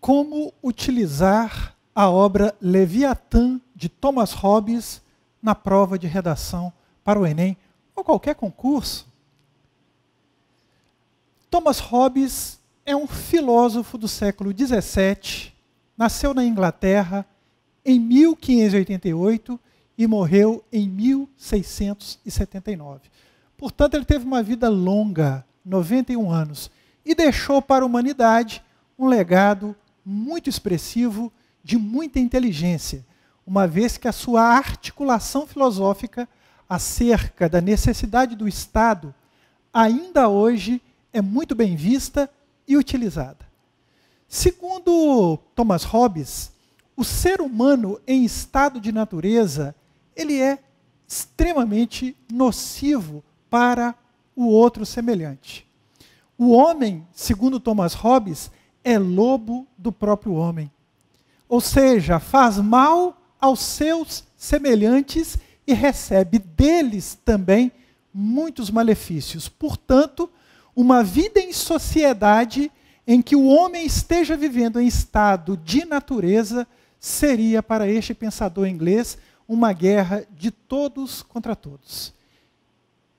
como utilizar a obra Leviatã de Thomas Hobbes na prova de redação para o Enem ou qualquer concurso. Thomas Hobbes é um filósofo do século XVII, nasceu na Inglaterra em 1588 e morreu em 1679. Portanto, ele teve uma vida longa, 91 anos, e deixou para a humanidade um legado muito expressivo, de muita inteligência, uma vez que a sua articulação filosófica acerca da necessidade do Estado ainda hoje é muito bem vista e utilizada. Segundo Thomas Hobbes, o ser humano em estado de natureza, ele é extremamente nocivo para o outro semelhante. O homem, segundo Thomas Hobbes, é lobo do próprio homem. Ou seja, faz mal aos seus semelhantes e recebe deles também muitos malefícios. Portanto, uma vida em sociedade em que o homem esteja vivendo em estado de natureza seria, para este pensador inglês, uma guerra de todos contra todos.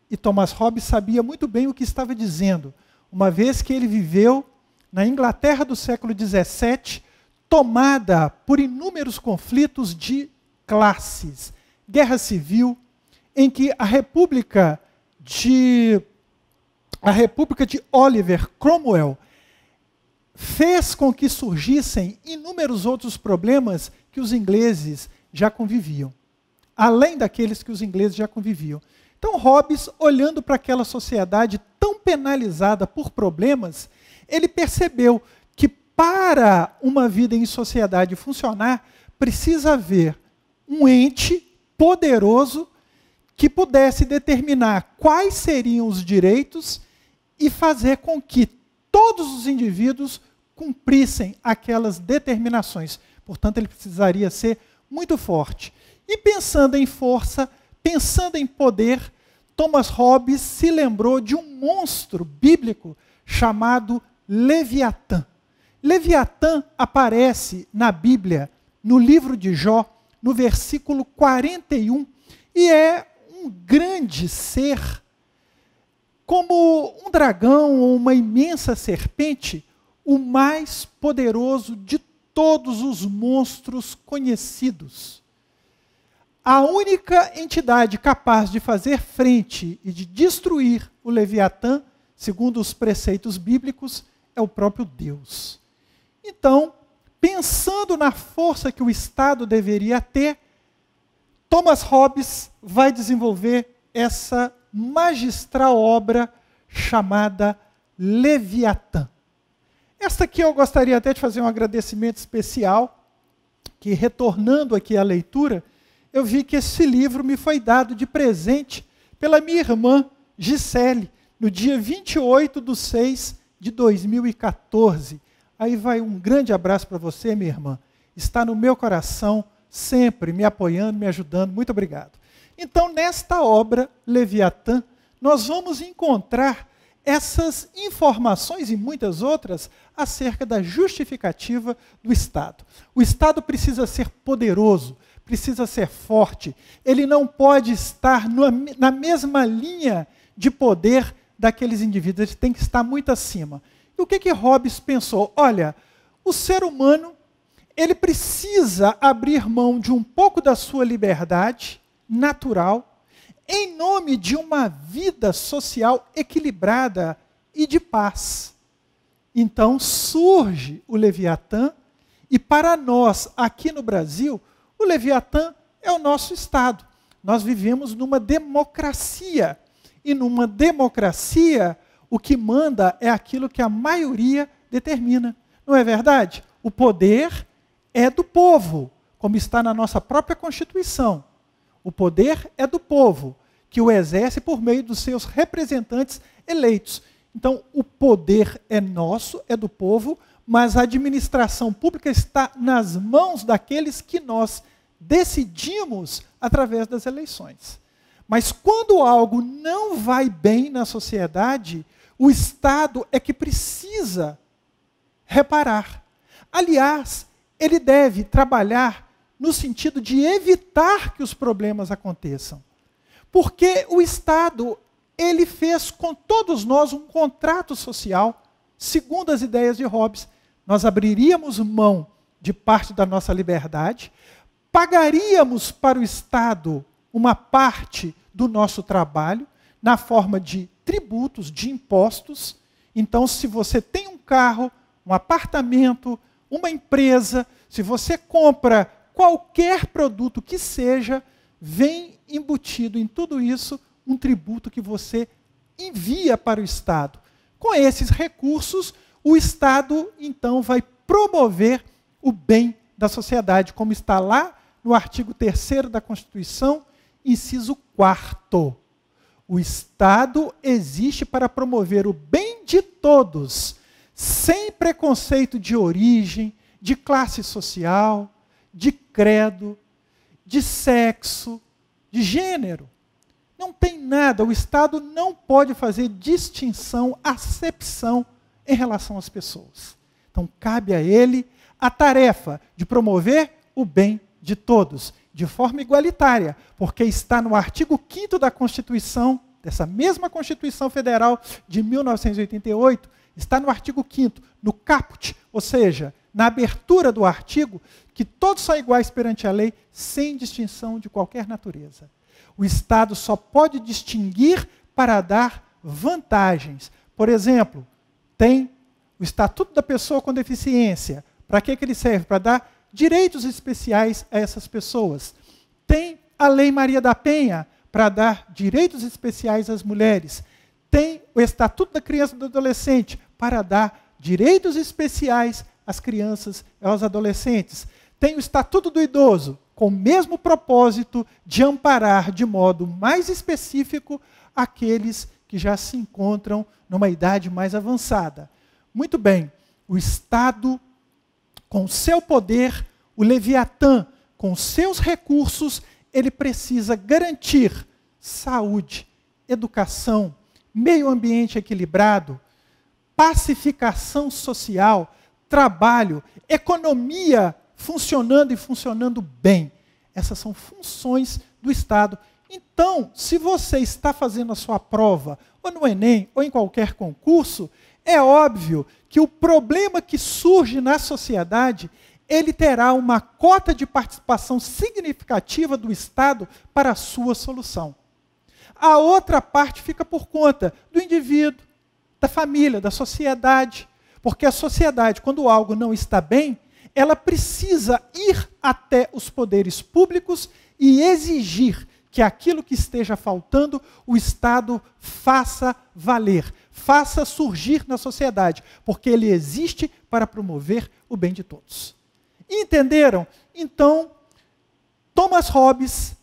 E Thomas Hobbes sabia muito bem o que estava dizendo, uma vez que ele viveu na Inglaterra do século XVII, tomada por inúmeros conflitos de classes, guerra civil, em que a República de a República de Oliver Cromwell fez com que surgissem inúmeros outros problemas que os ingleses já conviviam, além daqueles que os ingleses já conviviam. Então Hobbes, olhando para aquela sociedade tão penalizada por problemas, ele percebeu que para uma vida em sociedade funcionar, precisa haver um ente poderoso que pudesse determinar quais seriam os direitos e fazer com que todos os indivíduos cumprissem aquelas determinações. Portanto, ele precisaria ser muito forte. E pensando em força, pensando em poder, Thomas Hobbes se lembrou de um monstro bíblico chamado Leviatã. Leviatã aparece na Bíblia, no livro de Jó, no versículo 41, e é um grande ser, como um dragão ou uma imensa serpente, o mais poderoso de todos os monstros conhecidos. A única entidade capaz de fazer frente e de destruir o Leviatã, segundo os preceitos bíblicos, é o próprio Deus. Então, pensando na força que o Estado deveria ter, Thomas Hobbes vai desenvolver essa magistral obra chamada Leviatã. Esta aqui eu gostaria até de fazer um agradecimento especial, que retornando aqui à leitura, eu vi que esse livro me foi dado de presente pela minha irmã Gisele, no dia 28 de 6 de 2014. Aí vai um grande abraço para você, minha irmã. Está no meu coração, sempre me apoiando, me ajudando. Muito obrigado. Então, nesta obra, Leviatã, nós vamos encontrar essas informações e muitas outras acerca da justificativa do Estado. O Estado precisa ser poderoso, precisa ser forte, ele não pode estar na mesma linha de poder daqueles indivíduos, ele tem que estar muito acima. E o que, que Hobbes pensou? Olha, o ser humano ele precisa abrir mão de um pouco da sua liberdade natural em nome de uma vida social equilibrada e de paz. Então surge o Leviatã, e para nós, aqui no Brasil, o Leviatã é o nosso Estado. Nós vivemos numa democracia e numa democracia, o que manda é aquilo que a maioria determina. Não é verdade? O poder é do povo, como está na nossa própria Constituição. O poder é do povo, que o exerce por meio dos seus representantes eleitos. Então, o poder é nosso, é do povo, mas a administração pública está nas mãos daqueles que nós decidimos através das eleições. Mas quando algo não vai bem na sociedade, o Estado é que precisa reparar. Aliás, ele deve trabalhar no sentido de evitar que os problemas aconteçam. Porque o Estado, ele fez com todos nós um contrato social, segundo as ideias de Hobbes. Nós abriríamos mão de parte da nossa liberdade, pagaríamos para o Estado uma parte do nosso trabalho na forma de tributos, de impostos. Então, se você tem um carro, um apartamento, uma empresa, se você compra qualquer produto que seja, vem embutido em tudo isso um tributo que você envia para o Estado. Com esses recursos, o Estado então vai promover o bem da sociedade, como está lá no artigo 3 da Constituição, Inciso quarto: O Estado existe para promover o bem de todos, sem preconceito de origem, de classe social, de credo, de sexo, de gênero. Não tem nada, o Estado não pode fazer distinção, acepção em relação às pessoas. Então, cabe a ele a tarefa de promover o bem de todos, de forma igualitária, porque está no artigo 5 da Constituição, dessa mesma Constituição Federal de 1988, está no artigo 5 no caput, ou seja, na abertura do artigo, que todos são iguais perante a lei, sem distinção de qualquer natureza. O Estado só pode distinguir para dar vantagens. Por exemplo, tem o Estatuto da Pessoa com Deficiência. Para que, que ele serve? Para dar direitos especiais a essas pessoas. Tem a Lei Maria da Penha para dar direitos especiais às mulheres. Tem o Estatuto da Criança e do Adolescente para dar direitos especiais às crianças e aos adolescentes. Tem o Estatuto do Idoso com o mesmo propósito de amparar de modo mais específico aqueles que já se encontram numa idade mais avançada. Muito bem, o Estado com seu poder, o Leviatã, com seus recursos, ele precisa garantir saúde, educação, meio ambiente equilibrado, pacificação social, trabalho, economia funcionando e funcionando bem. Essas são funções do Estado. Então, se você está fazendo a sua prova, ou no Enem, ou em qualquer concurso, é óbvio que o problema que surge na sociedade, ele terá uma cota de participação significativa do Estado para a sua solução. A outra parte fica por conta do indivíduo, da família, da sociedade, porque a sociedade, quando algo não está bem, ela precisa ir até os poderes públicos e exigir que aquilo que esteja faltando, o Estado faça valer faça surgir na sociedade, porque ele existe para promover o bem de todos. Entenderam? Então, Thomas Hobbes,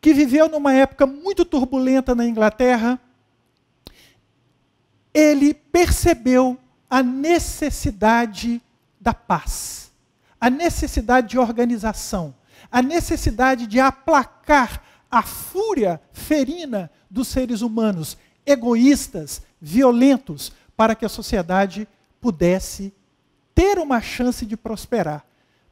que viveu numa época muito turbulenta na Inglaterra, ele percebeu a necessidade da paz, a necessidade de organização, a necessidade de aplacar a fúria ferina dos seres humanos egoístas, violentos, para que a sociedade pudesse ter uma chance de prosperar.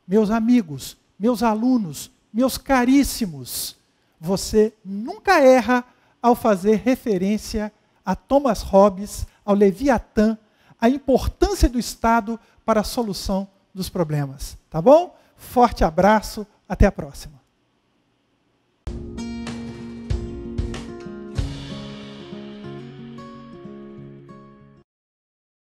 Meus amigos, meus alunos, meus caríssimos, você nunca erra ao fazer referência a Thomas Hobbes, ao Leviatã, a importância do Estado para a solução dos problemas. Tá bom? Forte abraço, até a próxima.